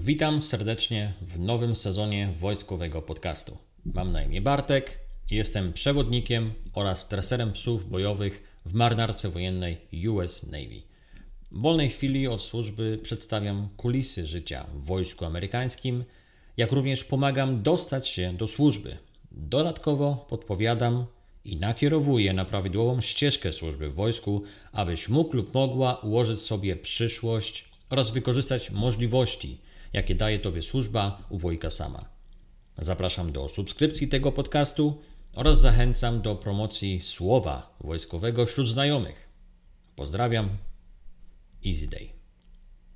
Witam serdecznie w nowym sezonie wojskowego podcastu. Mam na imię Bartek, jestem przewodnikiem oraz treserem psów bojowych w marynarce wojennej US Navy. W wolnej chwili od służby przedstawiam kulisy życia w wojsku amerykańskim, jak również pomagam dostać się do służby. Dodatkowo podpowiadam i nakierowuję na prawidłową ścieżkę służby w wojsku, abyś mógł lub mogła ułożyć sobie przyszłość oraz wykorzystać możliwości, jakie daje Tobie służba u Wojka Sama. Zapraszam do subskrypcji tego podcastu oraz zachęcam do promocji słowa wojskowego wśród znajomych. Pozdrawiam. Easy Day.